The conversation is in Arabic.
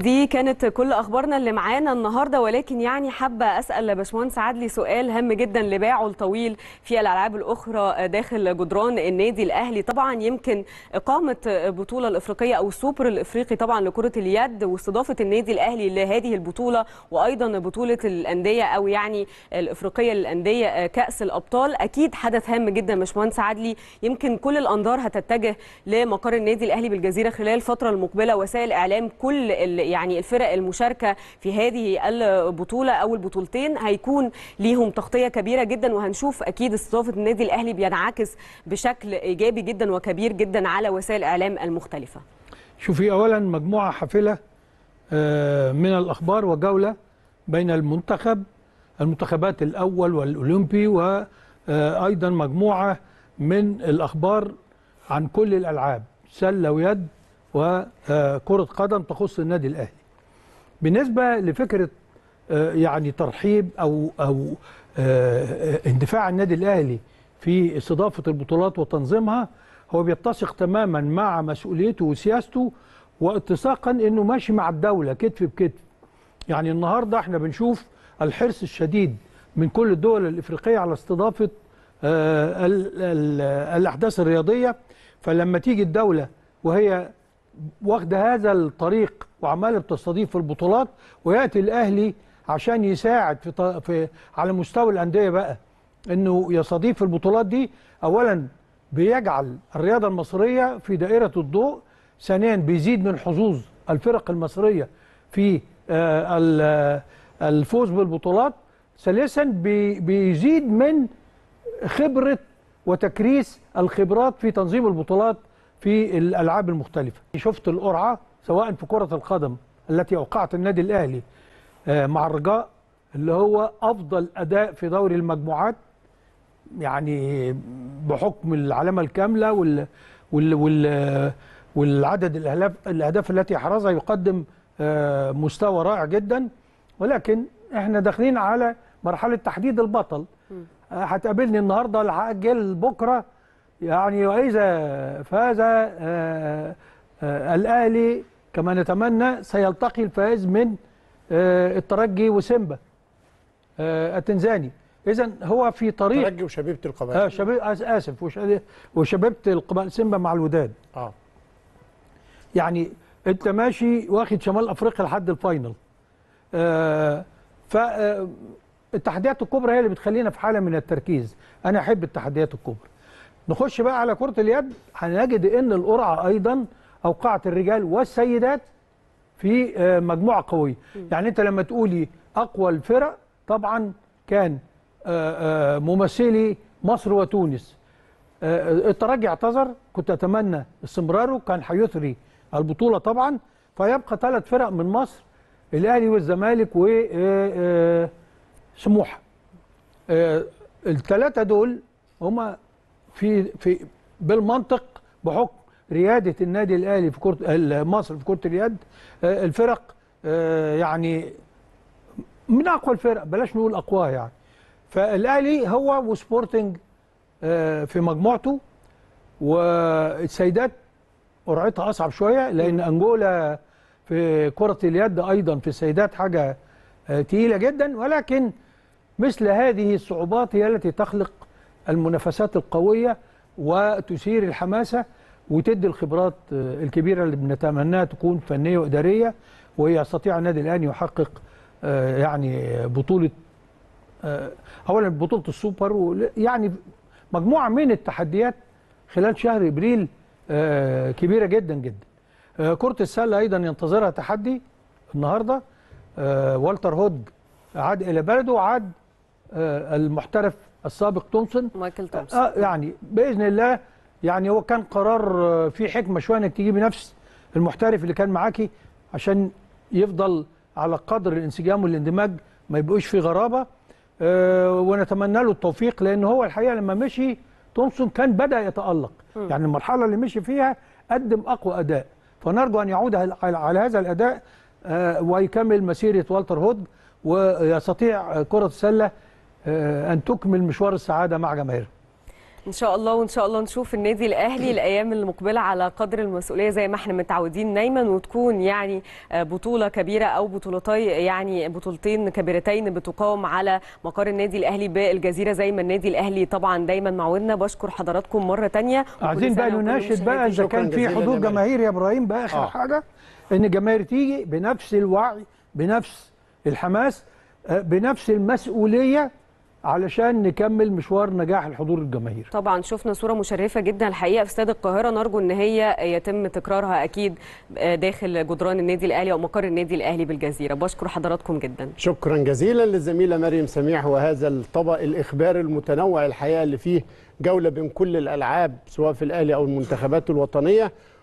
دي كانت كل اخبارنا اللي معانا النهارده ولكن يعني حابه اسال باشمهندس عدلي سؤال هام جدا لباعه الطويل في الالعاب الاخرى داخل جدران النادي الاهلي طبعا يمكن اقامه البطوله الافريقيه او السوبر الافريقي طبعا لكره اليد واستضافه النادي الاهلي لهذه البطوله وايضا بطوله الانديه او يعني الافريقيه للانديه كاس الابطال اكيد حدث هام جدا باشمهندس عدلي يمكن كل الانظار هتتجه لمقر النادي الاهلي بالجزيره خلال الفتره المقبله وسائل اعلام كل يعني الفرق المشاركه في هذه البطوله او البطولتين هيكون ليهم تغطيه كبيره جدا وهنشوف اكيد استضافه النادي الاهلي بينعكس بشكل ايجابي جدا وكبير جدا على وسائل الاعلام المختلفه. شوفي اولا مجموعه حافله آه، من الاخبار وجوله بين المنتخب المنتخبات الاول والاولمبي وايضا آه، مجموعه من الاخبار عن كل الالعاب سله ويد وكرة قدم تخص النادي الأهلي بالنسبة لفكرة آه، يعني ترحيب أو, أو آه، اندفاع النادي الأهلي في استضافة البطولات وتنظيمها هو بيتسق تماما مع مسؤوليته وسياسته واتساقا أنه ماشي مع الدولة كتف بكتف يعني النهاردة احنا بنشوف الحرص الشديد من كل الدول الإفريقية على استضافة آه، الأحداث الرياضية فلما تيجي الدولة وهي واخده هذا الطريق وعماله بتستضيف البطولات وياتي الاهلي عشان يساعد في, في على مستوى الانديه بقى انه يستضيف البطولات دي اولا بيجعل الرياضه المصريه في دائره الضوء ثانيا بيزيد من حظوظ الفرق المصريه في آه، الفوز بالبطولات ثالثا بيزيد من خبره وتكريس الخبرات في تنظيم البطولات في الألعاب المختلفة شفت القرعة سواء في كرة القدم التي أوقعت النادي الأهلي آه، مع الرجاء اللي هو أفضل أداء في دوري المجموعات يعني بحكم العلامة الكاملة وال وال وال والعدد الأهداف, الأهداف التي حرزها يقدم آه، مستوى رائع جدا ولكن احنا داخلين على مرحلة تحديد البطل آه، هتقابلني النهارده العاجل بكره يعني وإذا فاز آه، آه، الأهلي كما نتمنى سيلتقي الفائز من آه، الترجي وسيمبا التنزاني اذا هو في طريق ترجي وشبيبه القبائل اه شبيب اسف وشبيبه القبائل سيمبا مع الوداد اه يعني انت ماشي واخد شمال افريقيا لحد الفاينل آه ف التحديات الكبرى هي اللي بتخلينا في حاله من التركيز انا احب التحديات الكبرى نخش بقى على كرة اليد هنجد أن القرعة أيضا أوقعت الرجال والسيدات في آه، مجموعة قوية يعني أنت لما تقولي أقوى الفرق طبعا كان آه، آه، ممثلي مصر وتونس الترجي اعتذر كنت أتمنى استمراره كان هيثري البطولة طبعا فيبقى ثلاث فرق من مصر الأهلي والزمالك وسموحة الثلاثة دول هما في في بالمنطق بحكم رياده النادي الاهلي في كره مصر في كره اليد آه، الفرق آه، يعني من اقوى الفرق بلاش نقول اقواها يعني فالاهلي هو وسبورتنج آه، في مجموعته والسيدات قرعتها اصعب شويه لان انجولا في كره اليد ايضا في السيدات حاجه تقيله جدا ولكن مثل هذه الصعوبات هي التي تخلق المنافسات القوية وتثير الحماسة وتدي الخبرات آه، الكبيرة اللي بنتمناها تكون فنية وإدارية ويستطيع النادي الآن يحقق آه، يعني بطولة آه، أولا بطولة السوبر يعني مجموعة من التحديات خلال شهر إبريل كبيرة جدا جدا كرة السلة أيضا ينتظرها تحدي النهاردة والتر هود عاد إلى بلده وعاد المحترف السابق تومسون مايكل آه، تومسون آه يعني باذن الله يعني هو كان قرار آه، فيه حكمه شويه انك تجيبي نفس المحترف اللي كان معاكي عشان يفضل على قدر الانسجام والاندماج ما يبقوش في غرابه آه ونتمنى له التوفيق لان هو الحقيقه لما مشي تومسون كان بدا يتالق م. يعني المرحله اللي مشي فيها قدم اقوى اداء فنرجو ان يعود على هذا الاداء آه، ويكمل مسيره والتر هود ويستطيع كره السله آه، ان تكمل مشوار السعاده مع جماهيرها ان شاء الله وان شاء الله نشوف النادي الاهلي الايام المقبله على قدر المسؤوليه زي ما احنا متعودين دايما وتكون يعني آه، بطوله كبيره او بطولتي يعني بطولتين كبيرتين بتقام على مقر النادي الاهلي بالجزيره زي ما النادي الاهلي طبعا دايما معودنا بشكر حضراتكم مره ثانيه عايزين بقى نناشد بقى اذا كان في حضور جماهير يا ابراهيم بقى اخر آه. حاجه ان الجماهير تيجي بنفس الوعي بنفس الحماس آه، بنفس المسؤوليه علشان نكمل مشوار نجاح الحضور الجماهيري طبعا شفنا صوره مشرفه جدا الحقيقه في استاد القاهره نرجو ان هي يتم تكرارها اكيد آه، داخل جدران النادي الاهلي او مقر النادي الاهلي بالجزيره بشكر حضراتكم جدا شكرا جزيلا للزميله مريم سميح وهذا الطبق الاخبار المتنوع الحقيقه اللي فيه جوله بين كل الالعاب سواء في الاهلي او المنتخبات الوطنيه